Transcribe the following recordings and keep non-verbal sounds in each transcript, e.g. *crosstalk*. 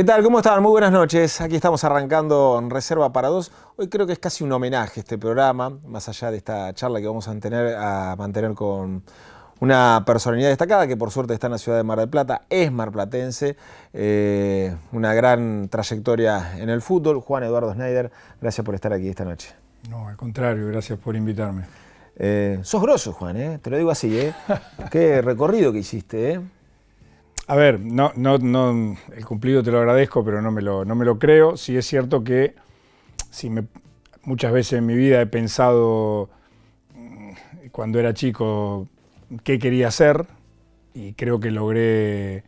¿Qué tal? ¿Cómo están? Muy buenas noches. Aquí estamos arrancando en Reserva para Dos. Hoy creo que es casi un homenaje este programa, más allá de esta charla que vamos a, mantener con una personalidad destacada que por suerte está en la ciudad de Mar del Plata, es marplatense, eh, una gran trayectoria en el fútbol. Juan Eduardo Schneider, gracias por estar aquí esta noche. No, al contrario, gracias por invitarme. Eh, sos grosso, Juan, eh. te lo digo así, ¿eh? *laughs* Qué recorrido que hiciste, ¿eh? A ver, no, no, no, el cumplido te lo agradezco, pero no me lo, no me lo creo. Sí es cierto que muchas veces en mi vida he pensado, mm, cuando era chico, qué quería hacer y creo que logré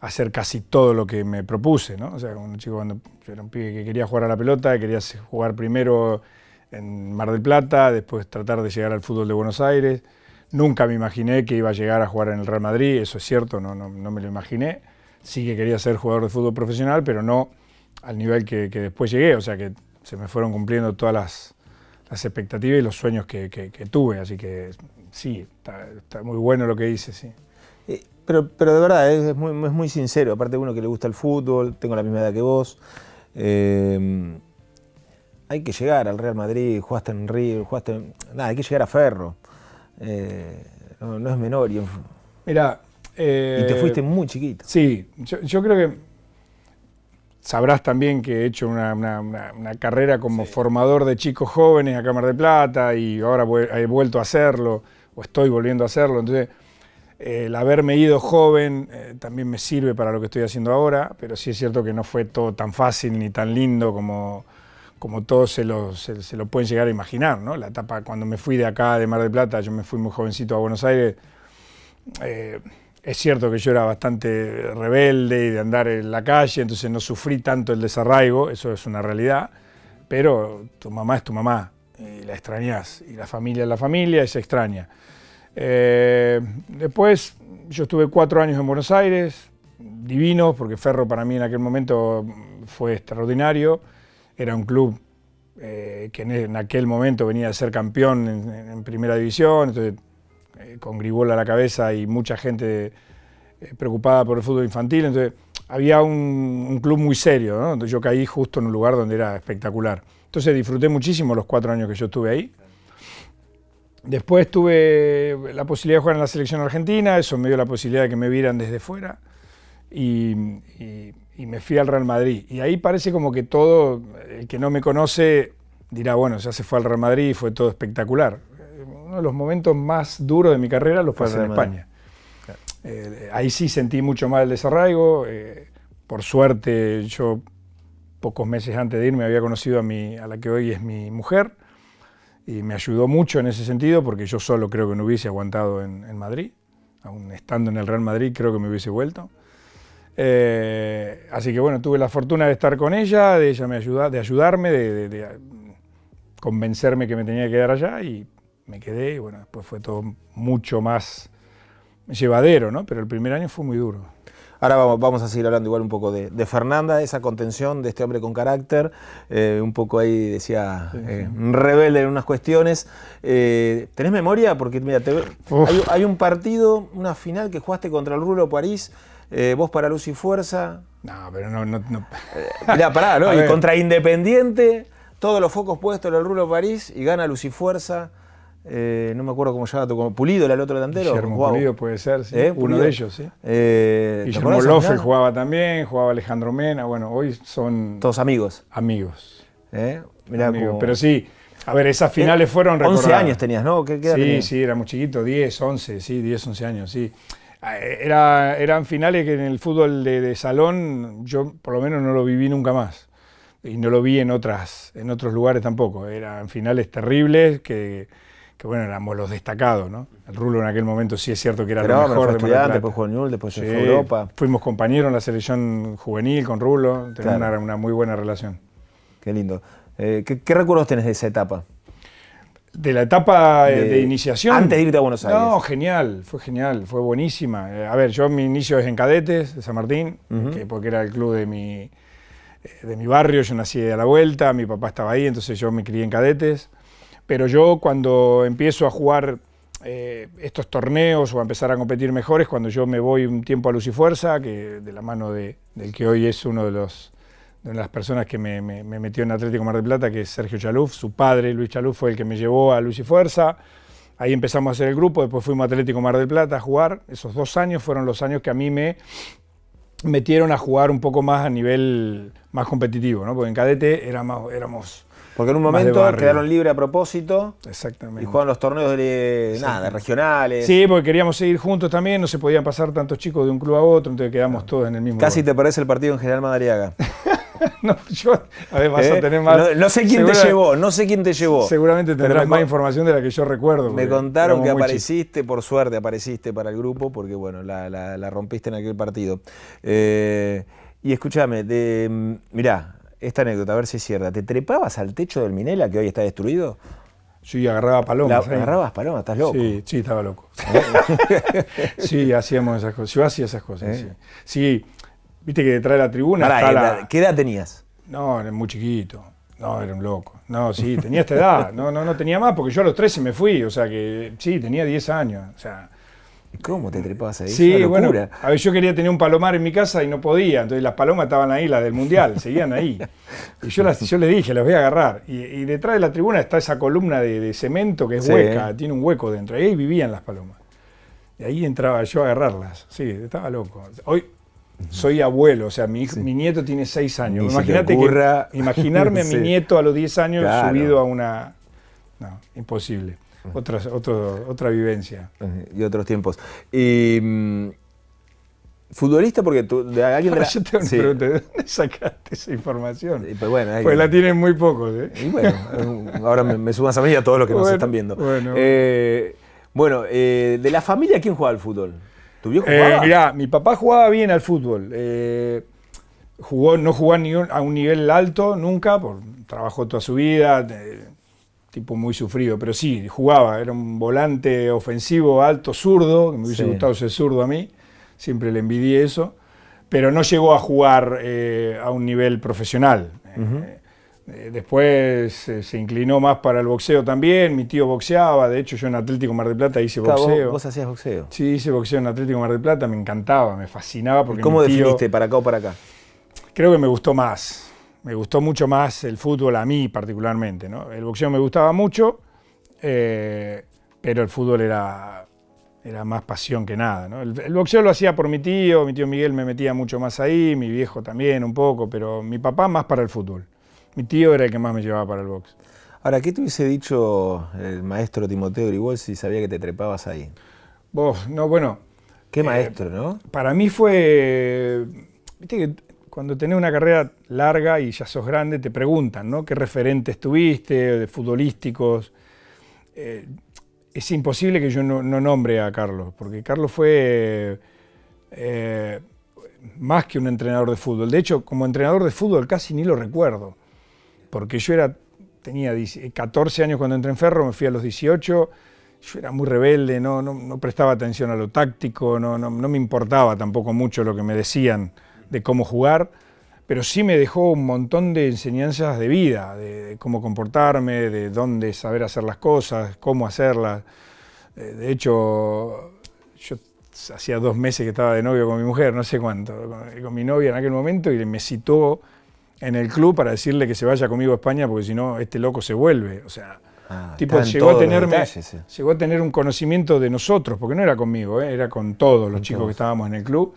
hacer casi todo lo que me propuse, O sea, un chico cuando era un pibe que quería jugar a la pelota, quería jugar primero en Mar del Plata, después tratar de llegar al fútbol de Buenos Aires, Nunca me imaginé que iba a llegar a jugar en el Real Madrid, eso es cierto, no, no, me lo imaginé. Sí que quería ser jugador de fútbol profesional, pero no al nivel que, después llegué, o sea que se me fueron cumpliendo todas las, expectativas y los sueños que, tuve, así que sí, está, muy bueno lo que hice, sí. Eh, pero, de verdad, es, muy, sincero, aparte de uno que le gusta el fútbol, tengo la misma edad que vos. Eh, hay que llegar al Real Madrid, jugaste en Río, jugaste en... Nada, hay que llegar a Ferro. Eh, no, es menor. Y, te eh, fuiste muy chiquito. Sí, yo, creo que sabrás también que he hecho una, carrera como formador de chicos jóvenes a Cámara de Plata y ahora he vuelto a hacerlo, o estoy volviendo a hacerlo. Entonces, eh, el haberme ido joven también me sirve para lo que estoy haciendo ahora, pero sí es cierto que no fue todo tan fácil ni tan lindo como como todos se lo, se, lo pueden llegar a imaginar, ¿no? La etapa, cuando me fui de acá, de Mar del Plata, yo me fui muy jovencito a Buenos Aires, eh, es cierto que yo era bastante rebelde y de andar en la calle, entonces no sufrí tanto el desarraigo, eso es una realidad, pero tu mamá es tu mamá y la extrañas, y la familia es la familia y se extraña. Eh, después yo estuve cuatro años en Buenos Aires, divino, porque Ferro para mí en aquel momento fue extraordinario era un club eh, que e, en, aquel momento venía a ser campeón en, primera división, entonces eh, con Gribola a la cabeza y mucha gente eh, preocupada por el fútbol infantil, entonces había un, club muy serio, yo caí justo en un lugar donde era espectacular. Entonces disfruté muchísimo los cuatro años que yo estuve ahí. Después tuve la posibilidad de jugar en la selección argentina, eso me dio la posibilidad de que me vieran desde fuera y y me fui al Real Madrid. Y ahí parece como que todo, el que no me conoce dirá, bueno, ya se fue al Real Madrid y fue todo espectacular. Uno de los momentos más duros de mi carrera lo fue en España. Eh, ahí sí sentí mucho más el desarraigo. Eh, por suerte, yo pocos meses antes de irme había conocido a, mi, a la que hoy es mi mujer y me ayudó mucho en ese sentido porque yo solo creo que no hubiese aguantado en, en Madrid. Aún estando en el Real Madrid creo que me hubiese vuelto. Eh, así que bueno, tuve la fortuna de estar con ella, de ella me ayudar, de ayudarme, de, convencerme que me tenía que quedar allá y me quedé y bueno, después fue todo mucho más llevadero, ¿no? Pero el primer año fue muy duro. Ahora vamos, vamos a seguir hablando igual un poco de, Fernanda, esa contención, de este hombre con carácter, eh, un poco ahí decía eh, rebelde en unas cuestiones. ¿Tenés memoria? Porque mira, hay, hay, un partido, una final que jugaste contra el Rulo París eh, ¿Vos para Luz y Fuerza? No, pero no. no, eh, Mirá, pará, ¿no? *laughs* y contra Independiente, todos los focos puestos en el Rulo París y gana Luz y Fuerza. Eh, no me acuerdo cómo se llama, como Pulido era el otro delantero. Guillermo Pulido puede ser, sí. uno de ellos, sí. Eh, Guillermo Lofe jugaba también, jugaba Alejandro Mena, bueno, hoy son... Todos amigos. Amigos. Mirá amigos. Pero sí, a ver, esas finales fueron recordadas. 11 años tenías, ¿no? ¿Qué, sí, sí, era muy chiquito, 10, 11, sí, 10, 11 años, sí. Ah, eh, eran finales que en el fútbol de, salón yo por lo menos no lo viví nunca más. Y no lo vi en, otras, en otros lugares tampoco. Eran finales terribles que, bueno, éramos los destacados, ¿no? El Rulo en aquel momento sí es cierto que era lo mejor. de Mar después jugó Newell, después fue Europa. Fuimos compañeros en la selección juvenil con Rulo, teníamos una, muy buena relación. Qué lindo. Eh, ¿qué, ¿Qué recuerdos tenés de esa etapa? de la etapa eh, de, iniciación. Antes de irte a Buenos Aires. No, genial, fue genial, fue buenísima. Eh, a ver, yo mi inicio es en Cadetes, de San Martín, que, porque era el club de mi, eh, de mi barrio, yo nací a la vuelta, mi papá estaba ahí, entonces yo me crié en Cadetes. Pero yo cuando empiezo a jugar estos torneos o a empezar a competir mejores cuando yo me voy un tiempo a Luz y Fuerza, que de la mano de, del que hoy es uno de los de las personas que me, metió en Atlético Mar del Plata, que es Sergio Chaluf, su padre, Luis Chaluf, fue el que me llevó a Luis y Fuerza. Ahí empezamos a hacer el grupo, después fuimos a Atlético Mar del Plata a jugar. Esos dos años fueron los años que a mí me metieron a jugar un poco más a nivel más competitivo, ¿no? Porque en cadete éramos éramos... Porque en un momento quedaron libres a propósito. Exactamente. Y jugaban los torneos de, nada, regionales. Sí, porque queríamos seguir juntos también, no se podían pasar tantos chicos de un club a otro, entonces quedamos todos en el mismo Casi te parece el partido en General Madariaga. *laughs* *laughs* ¿Eh? no, No, sé quién te llevó, no sé quién te llevó. Seguramente tendrás más información de la que yo recuerdo. Me contaron que apareciste, por suerte apareciste para el grupo, porque bueno, la, rompiste en aquel partido. Eh, y escúchame, de, mirá, esta anécdota, a ver si es cierta. ¿Te trepabas al techo del Minela que hoy está destruido? Sí, agarraba palomas. La, agarrabas palomas, estás loco. Sí, estaba loco. *laughs* sí, hacíamos esas cosas. Yo hacía esas cosas. ¿Eh? Sí. sí Viste que detrás de la tribuna. ¿Qué edad tenías? No, era muy chiquito. No, era un loco. No, sí, tenía esta edad. No, no, no tenía más porque yo a los 13 me fui. O sea que sí, tenía 10 años. O sea. ¿Cómo te trepabas ahí? Sí, bueno. A ver, yo quería tener un palomar en mi casa y no podía. Entonces las palomas estaban ahí, las del mundial, seguían ahí. Y yo, las, yo le dije, las voy a agarrar. Y, detrás de la tribuna está esa columna de, cemento que es hueca, tiene un hueco dentro. Y ahí vivían las palomas. Y ahí entraba yo a agarrarlas. Sí, estaba loco. Hoy, soy abuelo, o sea, mi, mi nieto tiene seis años. Imagínate que, *laughs* imaginarme a mi nieto a los diez años subido a una... No, imposible. otra vivencia. Eh, y otros tiempos. Y, mm, futbolista porque tú, de alguien de la... Yo te sí. ¿de dónde *laughs* sacaste esa información? Pues, bueno, pues la tienen muy pocos, ¿eh? Y bueno, *laughs* ahora me, me a mí y a todos los que nos están viendo. Bueno, eh, eh, de la familia, ¿quién juega al fútbol? ¿Tu eh, mi papá jugaba bien al fútbol. Eh, jugó, no jugó a, un nivel alto nunca, por, trabajó toda su vida, tipo muy sufrido, pero sí, jugaba. Era un volante ofensivo, alto, zurdo, que me hubiese gustado ser zurdo a mí. Siempre le envidié eso. Pero no llegó a jugar eh, a un nivel profesional. Eh, después eh, se inclinó más para el boxeo también. Mi tío boxeaba. De hecho, yo en Atlético Mar del Plata hice boxeo. Vos, hacías boxeo? Sí, hice boxeo en Atlético Mar del Plata. Me encantaba, me fascinaba. ¿Cómo definiste para acá o para acá? Creo que me gustó más. Me gustó mucho más el fútbol a mí particularmente. El boxeo me gustaba mucho, eh, pero el fútbol era, más pasión que nada. el boxeo lo hacía por mi tío. Mi tío Miguel me metía mucho más ahí. Mi viejo también un poco, pero mi papá más para el fútbol. Mi tío era el que más me llevaba para el box. Ahora, ¿qué te hubiese dicho el maestro Timoteo Grigol si sabía que te trepabas ahí? Vos, no, bueno. Qué eh, maestro, ¿no? Para mí fue. Viste que cuando tenés una carrera larga y ya sos grande, te preguntan, ¿no? ¿Qué referentes tuviste, de futbolísticos? Eh, es imposible que yo no, nombre a Carlos, porque Carlos fue eh, más que un entrenador de fútbol. De hecho, como entrenador de fútbol casi ni lo recuerdo porque yo era, tenía 14 eh, años cuando entré en Ferro, me fui a los 18, yo era muy rebelde, no, no, prestaba atención a lo táctico, no, no, me importaba tampoco mucho lo que me decían de cómo jugar, pero sí me dejó un montón de enseñanzas de vida, de, cómo comportarme, de dónde saber hacer las cosas, cómo hacerlas. Eh, de hecho, yo hacía dos meses que estaba de novio con mi mujer, no sé cuánto, con mi novia en aquel momento, y me citó en el club para decirle que se vaya conmigo a España porque si no este loco se vuelve. O sea, ah, tipo llegó a, tenerme, llegó a tener un conocimiento de nosotros, porque no era conmigo, ¿eh? era con todos los chicos que estábamos en el club,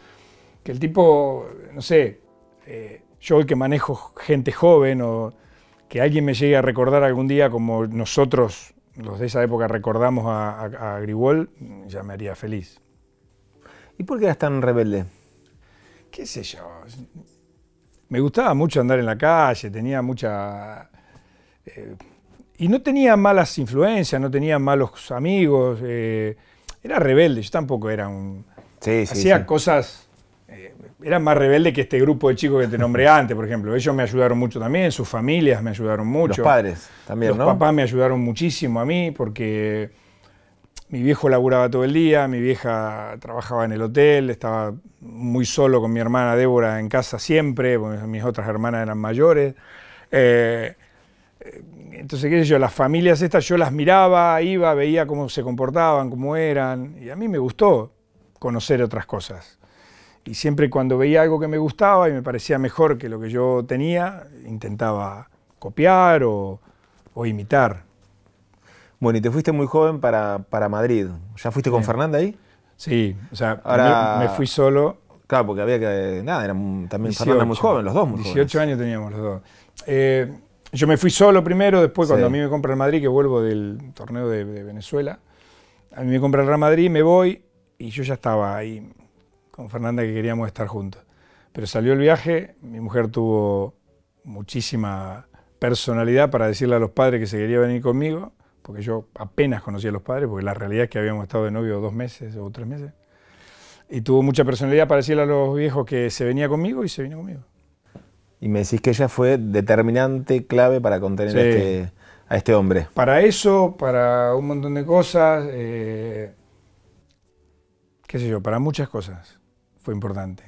que el tipo, no sé, eh, yo el que manejo gente joven o que alguien me llegue a recordar algún día como nosotros, los de esa época, recordamos a, a, ya me haría feliz. ¿Y por qué eras tan rebelde? qué sé yo, me gustaba mucho andar en la calle, tenía mucha... Eh, y no tenía malas influencias, no tenía malos amigos, eh, era rebelde, yo tampoco era un... Sí, sí, hacía cosas... Eh, era más rebelde que este grupo de chicos que te nombré antes, por ejemplo. Ellos me ayudaron mucho también, sus familias me ayudaron mucho. Los padres también, ¿no? Los papás me ayudaron muchísimo a mí porque mi viejo laburaba todo el día, mi vieja trabajaba en el hotel, estaba muy solo con mi hermana Débora en casa siempre, mis otras hermanas eran mayores. Eh, eh, entonces, qué sé yo, las familias estas yo las miraba, iba, veía cómo se comportaban, cómo eran, y a mí me gustó conocer otras cosas. Y siempre cuando veía algo que me gustaba y me parecía mejor que lo que yo tenía, intentaba copiar o imitar. Bueno, y te fuiste muy joven para, para Madrid. ¿Ya fuiste con Fernanda ahí? Sí, o sea, me, fui solo. Claro, porque había que. Nada, también 18, muy joven, los dos muy 18 años teníamos los dos. Eh, yo me fui solo primero, después cuando a mí me compra el Madrid, que vuelvo del torneo de, Venezuela, a mí me compra el Real Madrid, me voy y yo ya estaba ahí con Fernanda que queríamos estar juntos. Pero salió el viaje, mi mujer tuvo muchísima personalidad para decirle a los padres que se quería venir conmigo porque yo apenas conocía a los padres, porque la realidad es que habíamos estado de novio dos meses o tres meses. Y tuvo mucha personalidad para decirle a los viejos que se venía conmigo y se vino conmigo. Y me decís que ella fue determinante, clave para contener este, a, este, hombre. Para eso, para un montón de cosas, eh, qué sé yo, para muchas cosas fue importante.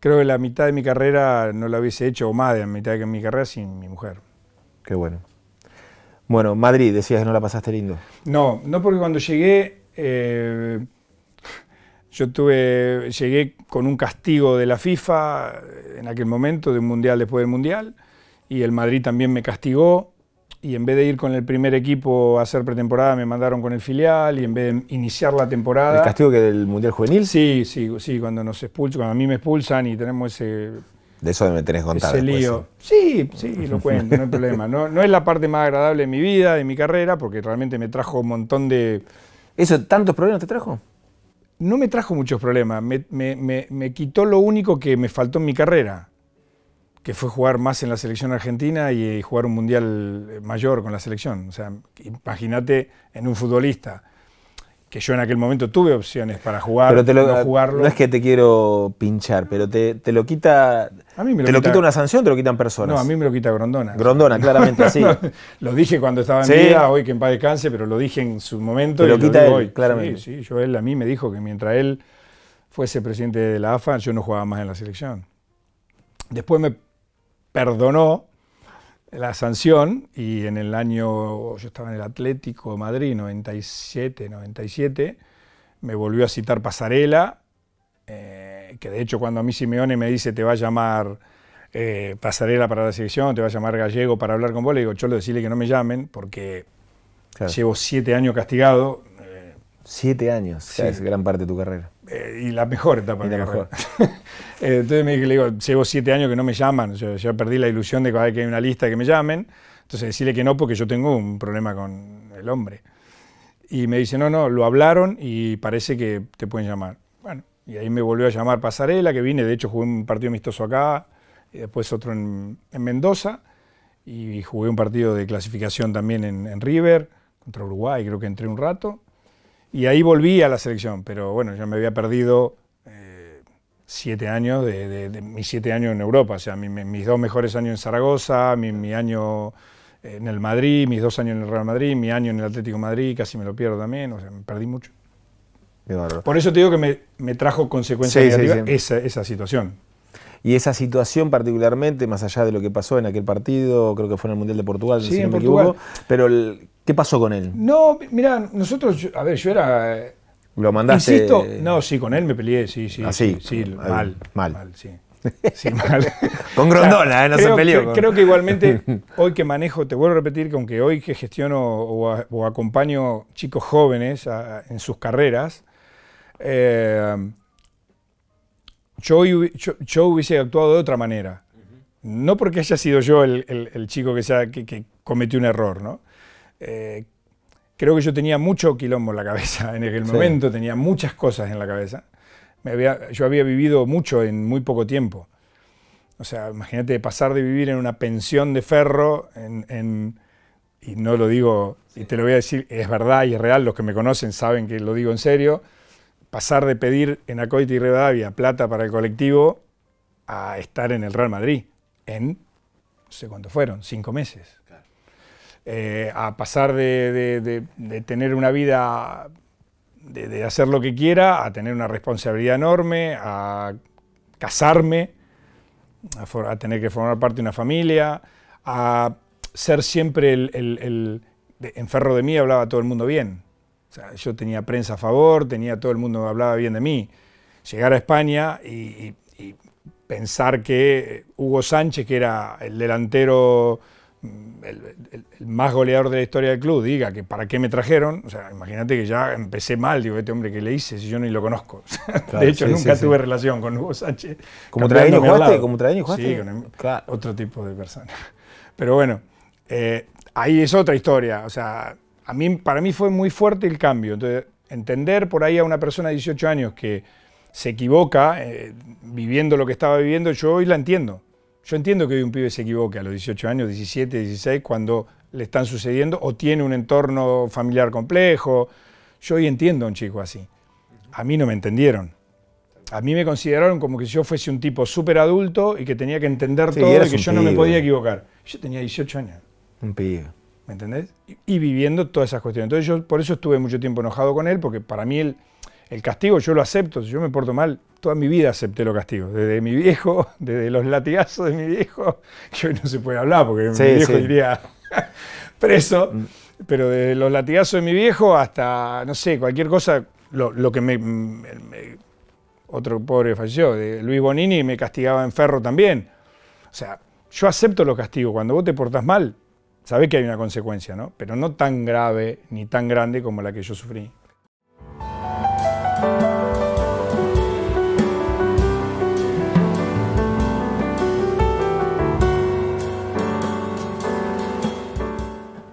Creo que la mitad de mi carrera no la hubiese hecho, o más de la mitad de mi carrera, sin mi mujer. Qué bueno. Bueno, Madrid, decías que no la pasaste lindo. No, no porque cuando llegué, eh, yo tuve, llegué con un castigo de la FIFA en aquel momento, de un mundial después del mundial, y el Madrid también me castigó, y en vez de ir con el primer equipo a hacer pretemporada, me mandaron con el filial, y en vez de iniciar la temporada... ¿El castigo que del mundial juvenil? Sí, sí, sí, cuando nos expulsan, cuando a mí me expulsan y tenemos ese de eso me tenés que contar. Ese lío. Sí, sí, lo cuento, no hay problema. No, es la parte más agradable de mi vida, de mi carrera, porque realmente me trajo un montón de. ¿Eso tantos problemas te trajo? No me trajo muchos problemas. Me, me quitó lo único que me faltó en mi carrera, que fue jugar más en la selección argentina y eh, jugar un mundial eh, mayor con la selección. O sea, imagínate en un futbolista que yo en aquel momento tuve opciones para jugar, no jugarlo. No es que te quiero pinchar, pero te, lo quita. A mí me ¿Te una sanción te lo quitan personas? No, a mí me lo quita Grondona. Grondona, claramente, así *laughs* lo dije cuando estaba en vida, hoy que en paz descanse, pero lo dije en su momento. Te lo quita él, hoy. claramente. Sí, sí, yo él a mí me dijo que mientras él fuese presidente de la AFA, yo no jugaba más en la selección. Después me perdonó la sanción y en el año, yo estaba en el Atlético de Madrid, 97, 97, me volvió a citar Pasarela, eh, que de hecho cuando a mí Simeone me dice te va a llamar eh, Pasarela para la selección, te va a llamar Gallego para hablar con vos, le digo, Cholo, decirle que no me llamen porque llevo siete años castigado, Siete años, sí. es gran parte de tu carrera. Eh, y la mejor etapa de la carrera. *laughs* Eh, entonces me le digo, llevo siete años que no me llaman, Ya perdí la ilusión de que hay una lista que me llamen, entonces decirle que no porque yo tengo un problema con el hombre. Y me dice, no, no, lo hablaron y parece que te pueden llamar. Bueno, y ahí me volvió a llamar Pasarela, que vine, de hecho jugué un partido amistoso acá, y después otro en, Mendoza, y jugué un partido de clasificación también en, en River, contra Uruguay, creo que entré un rato y ahí volví a la selección, pero bueno, yo me había perdido eh, siete años, de, mis siete años en Europa, o sea, mis dos mejores años en Zaragoza, mi, año en el Madrid, mis dos años en el Real Madrid, mi año en el Atlético Madrid, casi me lo pierdo también, o sea, me perdí mucho. Por eso te digo que me, trajo consecuencias negativas Esa, esa situación. Y esa situación particularmente, más allá de lo que pasó en aquel partido, creo que fue en el Mundial de Portugal, sí, si no me equivoco, pero ¿qué pasó con él? No, mira, nosotros, a ver, yo era... ¿Lo mandaste? no, sí, con él me peleé, sí, sí. Ah, sí, mal, mal. sí. mal. *laughs* Con Grondona, eh, no se peleó. Creo, que igualmente, *laughs* hoy que manejo, te vuelvo a repetir que aunque hoy que gestiono o, acompaño chicos jóvenes en sus carreras, eh, yo, hubiese actuado de otra manera. No porque haya sido yo el, chico que, sea, cometió un error, ¿no? Eh, creo que yo tenía mucho quilombo en la cabeza en aquel momento, tenía muchas cosas en la cabeza. yo había vivido mucho en muy poco tiempo. O sea, imagínate pasar de vivir en una pensión de ferro, y no lo digo, y te lo voy a decir, es verdad y es real, los que me conocen saben que lo digo en serio, pasar de pedir en Acoiti y Rivadavia plata para el colectivo a estar en el Real Madrid en, no sé cuánto fueron, cinco meses. Eh, a pasar de, tener una vida, de, hacer lo que quiera, a tener una responsabilidad enorme, a casarme, a, tener que formar parte de una familia, a ser siempre el, Enferro de mí hablaba todo el mundo bien yo tenía prensa a favor, tenía todo el mundo hablaba bien de mí. Llegar a España y, pensar que eh, Hugo Sánchez, que era el delantero, mm, el, más goleador de la historia del club, diga que para qué me trajeron, o sea, imagínate que ya empecé mal, digo, este hombre que le hice si yo ni lo conozco. *laughs* de hecho, nunca tuve relación con Hugo Sánchez. ¿Como Tradeño jugaste? ¿Como Sí, con otro tipo de persona. *laughs* Pero bueno, eh, ahí es otra historia, o sea, a mí, para mí fue muy fuerte el cambio. Entonces, entender por ahí a una persona de 18 años que se equivoca eh, viviendo lo que estaba viviendo, yo hoy la entiendo. Yo entiendo que hoy un pibe se equivoque a los 18 años, 17, 16, cuando le están sucediendo o tiene un entorno familiar complejo. Yo hoy entiendo a un chico así. A mí no me entendieron. A mí me consideraron como que yo fuese un tipo súper adulto y que tenía que entender todo y que yo no me podía equivocar. Yo tenía 18 años. Un pibe. ¿Me entendés? Y, viviendo todas esas cuestiones. Entonces yo por eso estuve mucho tiempo enojado con él, porque para mí el, castigo yo lo acepto. Si yo me porto mal, toda mi vida acepté los castigos. Desde mi viejo, *laughs* desde los latigazos de mi viejo, que *laughs* hoy no se puede hablar, porque mi viejo sí. *laughs* preso. Pero de los latigazos de mi viejo hasta, no sé, cualquier cosa, lo, que me, Otro pobre falleció, de Luis Bonini me castigaba en ferro también. O sea, yo acepto los castigos. Cuando vos te portás mal, sabe que hay una consecuencia, ¿no? Pero no tan grave ni tan grande como la que yo sufrí.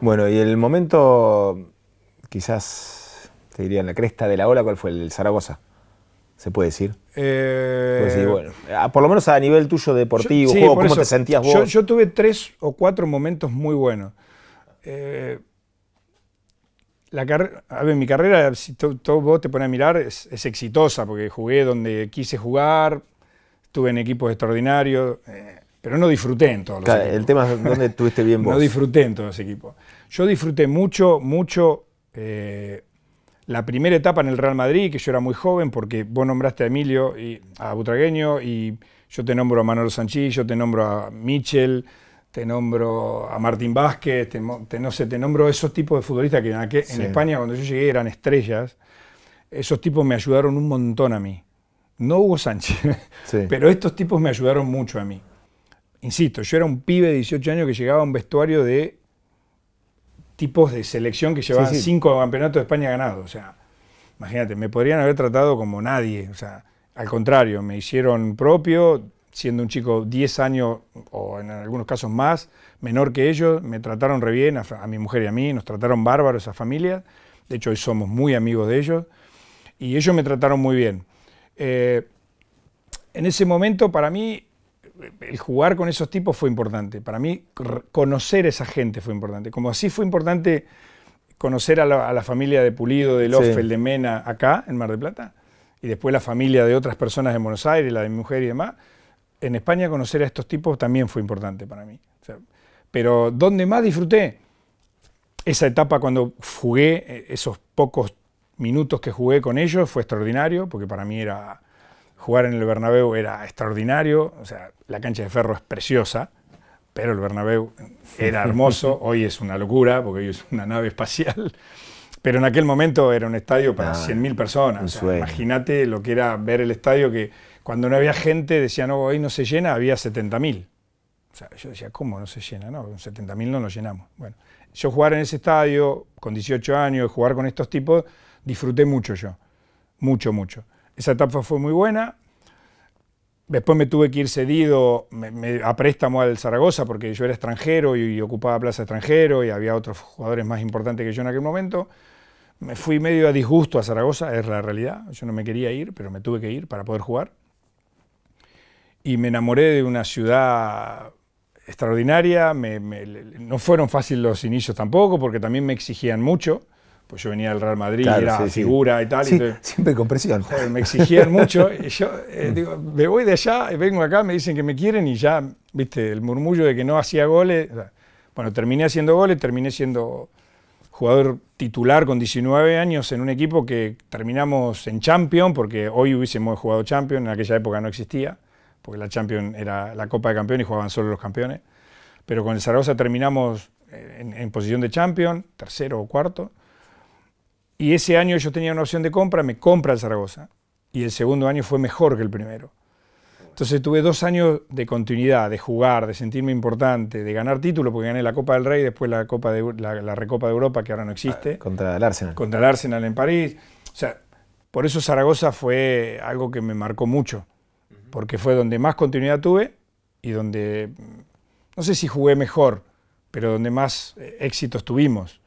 Bueno, y el momento, quizás, te diría, en la cresta de la ola, ¿cuál fue? El Zaragoza se puede decir. Eh, ah, por lo menos a nivel tuyo deportivo, ¿cómo te sentías vos? Yo, tuve tres o cuatro momentos muy buenos. Eh, la mi carrera, si vos te pones a mirar, es, exitosa, porque jugué donde quise jugar, estuve en equipos extraordinarios, eh, pero no disfruté en todos los equipos. El tema es dónde estuviste bien *laughs* vos. no disfruté en todos los equipos. Yo disfruté mucho, mucho la primera etapa en el Real Madrid, que yo era muy joven, porque vos nombraste a Emilio, y, a Butragueño, y yo te nombro a Manolo Sanchí, yo te nombro a Michel, te nombro a Martín Vázquez, te, no sé, te nombro esos tipos de futbolistas que en, España cuando yo llegué eran estrellas. Esos tipos me ayudaron un montón a mí. No hubo Sánchez, *laughs* pero estos tipos me ayudaron mucho a mí. Insisto, yo era un pibe de 18 años que llegaba a un vestuario de tipos de selección que llevaban cinco campeonatos de España ganados. O sea, imagínate, me podrían haber tratado como nadie. O sea, al contrario, me hicieron propio, siendo un chico 10 años o en algunos casos más, menor que ellos, me trataron re bien, a, mi mujer y a mí, nos trataron bárbaros a familia. De hecho, hoy somos muy amigos de ellos. Y ellos me trataron muy bien. Eh, en ese momento, para mí, el jugar con esos tipos fue importante. Para mí, conocer a esa gente fue importante. Como así fue importante conocer a la, familia de Pulido, de Lofel, de Mena, acá, en Mar del Plata, y después la familia de otras personas en Buenos Aires, la de mi mujer y demás, en España conocer a estos tipos también fue importante para mí. pero donde más disfruté, esa etapa cuando jugué, eh, esos pocos minutos que jugué con ellos, fue extraordinario, porque para mí era Jugar en el Bernabéu era extraordinario, o sea, la cancha de ferro es preciosa, pero el Bernabéu era hermoso, *laughs* hoy es una locura, porque hoy es una nave espacial, pero en aquel momento era un estadio para 100.000 ah, personas. Imagínate lo que era ver el estadio que cuando no había gente decía no, hoy no se llena, había 70.000. O sea, yo decía, ¿cómo no se llena? No, 70.000 no nos llenamos. Bueno, yo jugar en ese estadio con 18 años, jugar con estos tipos, disfruté mucho yo, mucho, mucho. Esa etapa fue muy buena. Después me tuve que ir cedido me, a préstamo al Zaragoza porque yo era extranjero y, ocupaba plaza extranjero y había otros jugadores más importantes que yo en aquel momento. Me fui medio a disgusto a Zaragoza, es la realidad. Yo no me quería ir, pero me tuve que ir para poder jugar. Y me enamoré de una ciudad extraordinaria. no fueron fáciles los inicios tampoco porque también me exigían mucho pues yo venía del Real Madrid, era figura y tal. siempre con presión. me exigían mucho. *laughs* Y yo eh, digo, me voy de allá, vengo acá, me dicen que me quieren y ya, viste, el murmullo de que no hacía goles. Bueno, terminé haciendo goles, terminé siendo jugador titular con 19 años en un equipo que terminamos en Champion, porque hoy hubiésemos jugado Champion, en aquella época no existía, porque la Champion era la Copa de Campeones y jugaban solo los campeones. Pero con el Zaragoza terminamos eh, en, en posición de Champion, tercero o cuarto y ese año yo tenía una opción de compra, me compra el Zaragoza. Y el segundo año fue mejor que el primero. Entonces tuve dos años de continuidad, de jugar, de sentirme importante, de ganar títulos, porque gané la Copa del Rey, después la, Copa de, la, la Recopa de Europa, que ahora no existe. Ah, contra el Arsenal. Contra el Arsenal en París. O sea, por eso Zaragoza fue algo que me marcó mucho, porque fue donde más continuidad tuve y donde, no sé si jugué mejor, pero donde más eh, éxitos tuvimos.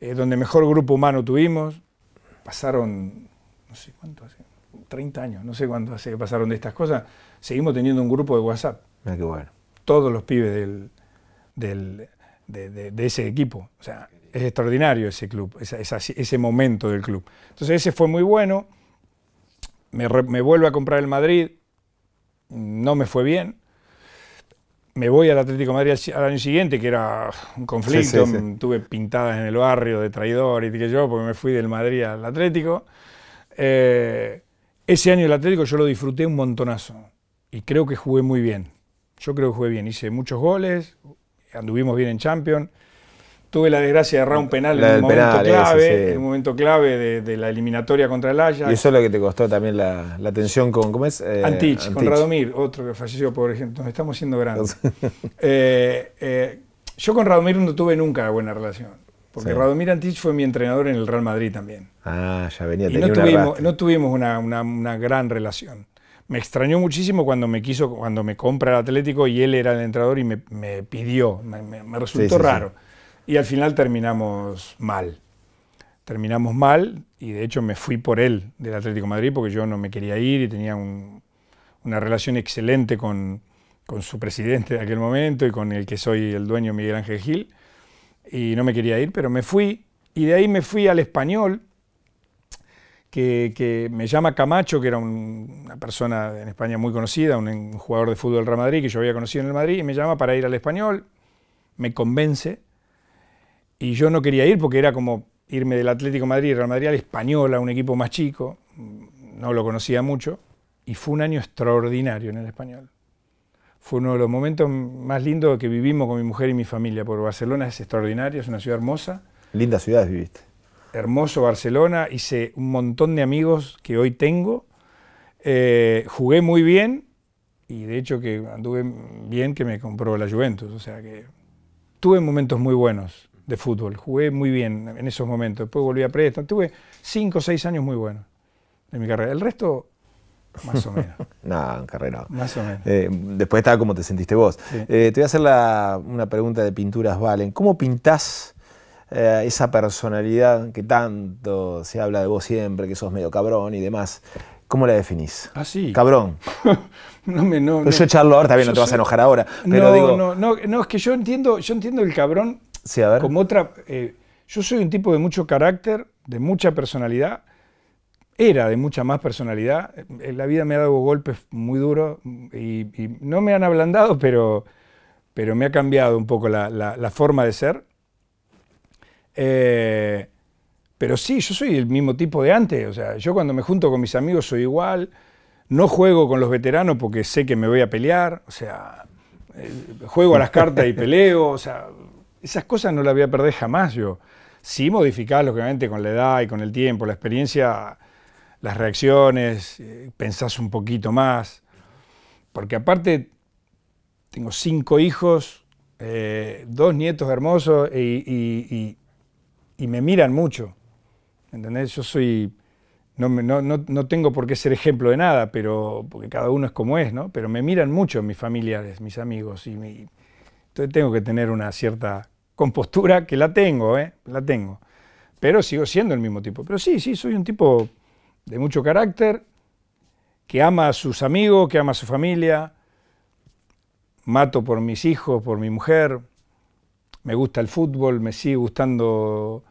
Eh, donde mejor grupo humano tuvimos. Pasaron, no sé cuánto hace, 30 años, no sé cuánto hace que pasaron de estas cosas. Seguimos teniendo un grupo de WhatsApp. Todos los pibes de, ese equipo. O sea, es extraordinario ese club, ese momento del club. Entonces ese fue muy bueno. Me, me vuelvo a comprar el Madrid, no me fue bien me voy al Atlético Madrid al, año siguiente, que era un conflicto, tuve pintadas en el barrio de traidor y que yo, porque me fui del Madrid al Atlético. Eh, ese año el Atlético yo lo disfruté un montonazo y creo que jugué muy bien. Yo creo que jugué bien, hice muchos goles, anduvimos bien en Champions. Tuve la desgracia de errar un penal en un momento clave, clave de, la eliminatoria contra el Ajax. Y eso es lo que te costó también la, tensión con, ¿cómo es? Eh, Antich, con Radomir, otro que falleció, por ejemplo. Nos estamos siendo grandes. *laughs* Eh, eh, yo con Radomir no tuve nunca buena relación, porque Radomir Antich fue mi entrenador en el Real Madrid también. Ah, ya venía, y no tuvimos, no tuvimos una, gran relación me extrañó muchísimo cuando me quiso, cuando me compra el Atlético y él era el entrenador y me, pidió, me, resultó raro y al final terminamos mal. Terminamos mal y de hecho me fui por él del Atlético Madrid porque yo no me quería ir y tenía una relación excelente con, su presidente de aquel momento y con el que soy el dueño Miguel Ángel Gil y no me quería ir, pero me fui y de ahí me fui al español que, me llama Camacho, que era una persona en España muy conocida, un, un jugador de fútbol del Real Madrid que yo había conocido en el Madrid y me llama para ir al español, me convence y yo no quería ir porque era como irme del Atlético Madrid y Real Madrid al a un equipo más chico, no lo conocía mucho, y fue un año extraordinario en el Español. Fue uno de los momentos más lindos que vivimos con mi mujer y mi familia, porque Barcelona es extraordinario, es una ciudad hermosa. Lindas ciudades viviste. Hermoso Barcelona, hice un montón de amigos que hoy tengo, eh, jugué muy bien y de hecho que anduve bien que me compró la Juventus, o sea que tuve momentos muy buenos de fútbol. Jugué muy bien en esos momentos. Después volví a préstamo Tuve cinco o 6 años muy buenos de mi carrera. El resto, más o menos. *laughs* no, en carrera. Más o menos. Eh, después estaba como te sentiste vos. Eh, te voy a hacer una pregunta de Pinturas Valen. ¿Cómo pintás eh, esa personalidad que tanto se habla de vos siempre, que sos medio cabrón y demás? ¿Cómo la definís? Así. Ah, cabrón. *laughs* no me, no, yo charlo ahora, también no te vas a enojar ahora. Pero no, no, no, no, es que yo entiendo, yo entiendo el cabrón como otra, eh, yo soy un tipo de mucho carácter, de mucha personalidad, era de mucha más personalidad. Eh, la vida me ha dado golpes muy duros y, no me han ablandado, pero, pero me ha cambiado un poco la, forma de ser. Eh, pero sí, yo soy el mismo tipo de antes. O sea, yo cuando me junto con mis amigos soy igual. No juego con los veteranos porque sé que me voy a pelear. O sea, juego a las cartas y peleo. O sea, esas cosas no las voy a perder jamás yo. Sí modificás, lógicamente, con la edad y con el tiempo, la experiencia, las reacciones, eh, pensás un poquito más. Porque aparte, tengo cinco hijos, eh, dos nietos hermosos y, me miran mucho. ¿Entendés? Yo soy. No, no, no, tengo por qué ser ejemplo de nada, pero porque cada uno es como es, ¿no? Pero me miran mucho mis familiares, mis amigos y mi, tengo que tener una cierta compostura, que la tengo, ¿eh? La tengo. Pero sigo siendo el mismo tipo. Pero sí, sí, soy un tipo de mucho carácter, que ama a sus amigos, que ama a su familia, mato por mis hijos, por mi mujer, me gusta el fútbol, me sigue gustando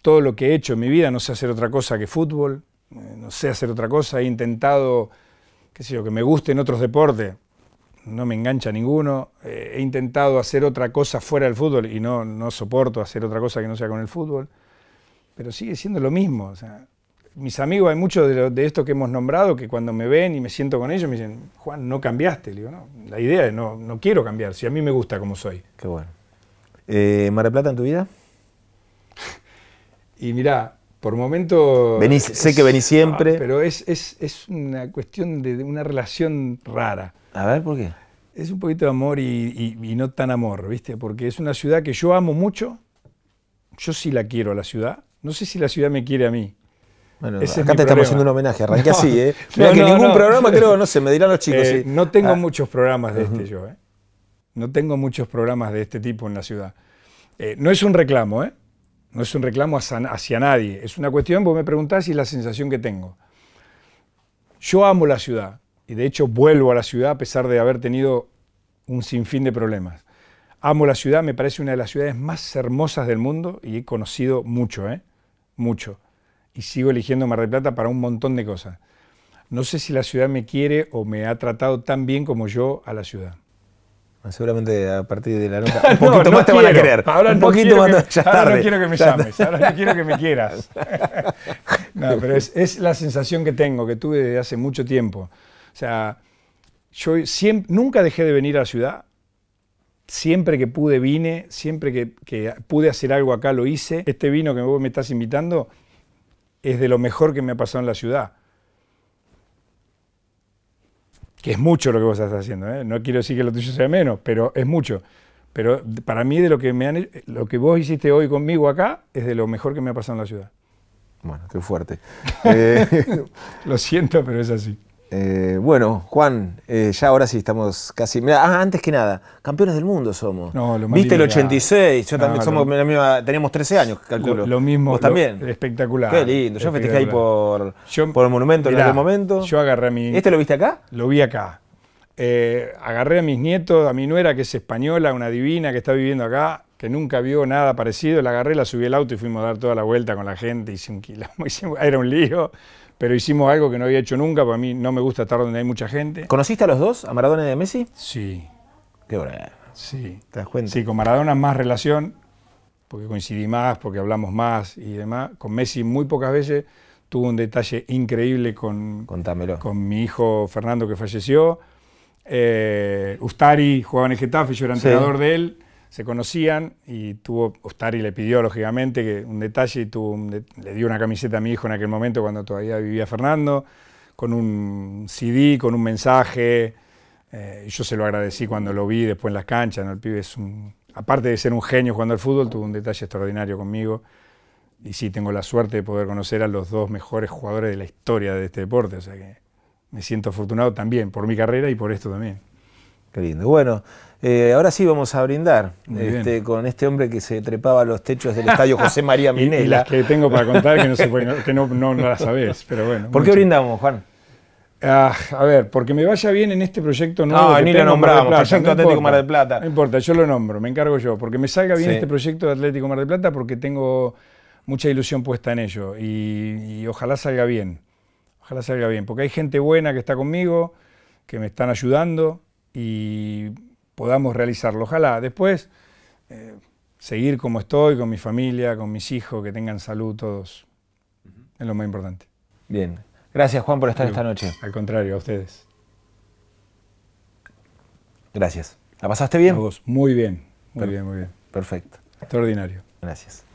todo lo que he hecho en mi vida, no sé hacer otra cosa que fútbol, eh, no sé hacer otra cosa, he intentado, qué sé yo, que me gusten otros deportes, no me engancha ninguno. Eh, he intentado hacer otra cosa fuera del fútbol y no, no soporto hacer otra cosa que no sea con el fútbol. Pero sigue siendo lo mismo. mis amigos, hay muchos de, estos que hemos nombrado que cuando me ven y me siento con ellos me dicen, Juan, no cambiaste. digo, no, la idea es no, no quiero cambiar, si a mí me gusta como soy. Qué bueno. Eh, ¿Mar Plata en tu vida? y mirá, por momento Venís, sé que venís siempre. Ah, pero es, una cuestión de una relación rara. A ver, ¿por qué? Es un poquito de amor y, no tan amor, ¿viste? Porque es una ciudad que yo amo mucho. Yo sí la quiero a la ciudad. No sé si la ciudad me quiere a mí. Bueno, acá te estamos haciendo un homenaje, arranqué *laughs* así, ¿eh? Mira que ningún programa, creo, *laughs* no sé, me dirán los chicos. Eh, no tengo ah. muchos programas de este yo, ¿eh? No tengo muchos programas de este tipo en la ciudad. Eh, no es un reclamo, ¿eh? No es un reclamo hacia, nadie. Es una cuestión, vos me preguntás y la sensación que tengo. Yo amo la ciudad. Y de hecho vuelvo a la ciudad a pesar de haber tenido un sinfín de problemas. Amo la ciudad, me parece una de las ciudades más hermosas del mundo y he conocido mucho, ¿eh? Mucho. Y sigo eligiendo Mar del Plata para un montón de cosas. No sé si la ciudad me quiere o me ha tratado tan bien como yo a la ciudad. Ah, seguramente a partir de la *laughs* nota. Un poquito más te van a querer. Ahora un poquito más. ya ahora no quiero que me llames, ahora no quiero que me quieras. *laughs* *laughs* no, pero es, es la sensación que tengo, que tuve desde hace mucho tiempo. O sea, yo siempre, nunca dejé de venir a la ciudad, siempre que pude vine, siempre que, pude hacer algo acá lo hice. Este vino que vos me estás invitando es de lo mejor que me ha pasado en la ciudad. Que es mucho lo que vos estás haciendo, ¿eh? no quiero decir que lo tuyo sea menos, pero es mucho. Pero para mí de lo que, me han, lo que vos hiciste hoy conmigo acá es de lo mejor que me ha pasado en la ciudad. Bueno, qué fuerte. *laughs* Eh, lo siento, pero es así. Eh, bueno, Juan, eh, ya ahora sí estamos casi. ah, antes que nada, campeones del mundo somos. No, lo Viste el 86, yo también somos, teníamos 13 años, calculo. Lo, mismo. también. espectacular. Qué lindo. Yo festejé ahí por, por el monumento en algún momento. Yo agarré a mi. ¿Este lo viste acá? Lo vi acá. Eh, agarré a mis nietos, a mi nuera, que es española, una divina que está viviendo acá, que nunca vio nada parecido, la agarré, la subí al auto y fuimos a dar toda la vuelta con la gente, hice un quilombo, *laughs* era un lío, pero hicimos algo que no había hecho nunca, para mí no me gusta estar donde hay mucha gente. ¿Conociste a los dos, a Maradona y a Messi? Sí. Qué hora. Sí. ¿Te das cuenta? Sí, con Maradona más relación, porque coincidí más, porque hablamos más y demás. Con Messi muy pocas veces, tuvo un detalle increíble con, con mi hijo Fernando que falleció. Eh, Ustari jugaba en el Getafe, yo era entrenador de él se conocían y tuvo, Ostari le pidió lógicamente que un detalle, y tuvo le dio una camiseta a mi hijo en aquel momento cuando todavía vivía Fernando, con un CD, con un mensaje, eh, yo se lo agradecí cuando lo vi después en las canchas, el pibe es un, aparte de ser un genio jugando al fútbol, tuvo un detalle extraordinario conmigo y sí, tengo la suerte de poder conocer a los dos mejores jugadores de la historia de este deporte, o sea que me siento afortunado también por mi carrera y por esto también. Qué lindo. Bueno, eh, ahora sí vamos a brindar este, con este hombre que se trepaba a los techos del estadio *laughs* José María Minela. y, las que tengo para contar que no, se sabés, pero bueno. ¿Por qué brindamos, Juan? Ah, a ver, porque me vaya bien en este proyecto nuevo. No, ni lo nombramos, Proyecto Atlético Mar del Plata. No importa, yo lo nombro, me encargo yo. Porque me salga bien este proyecto de Atlético Mar del Plata porque tengo mucha ilusión puesta en ello. Y, y, ojalá salga bien. Ojalá salga bien. Porque hay gente buena que está conmigo, que me están ayudando y podamos realizarlo. Ojalá después eh, seguir como estoy, con mi familia, con mis hijos, que tengan salud todos. Es lo más importante. Bien. Gracias Juan por estar esta noche. Al contrario, a ustedes. Gracias. ¿La pasaste bien? Muy bien, muy bien, muy bien. Perfecto. Extraordinario. Gracias.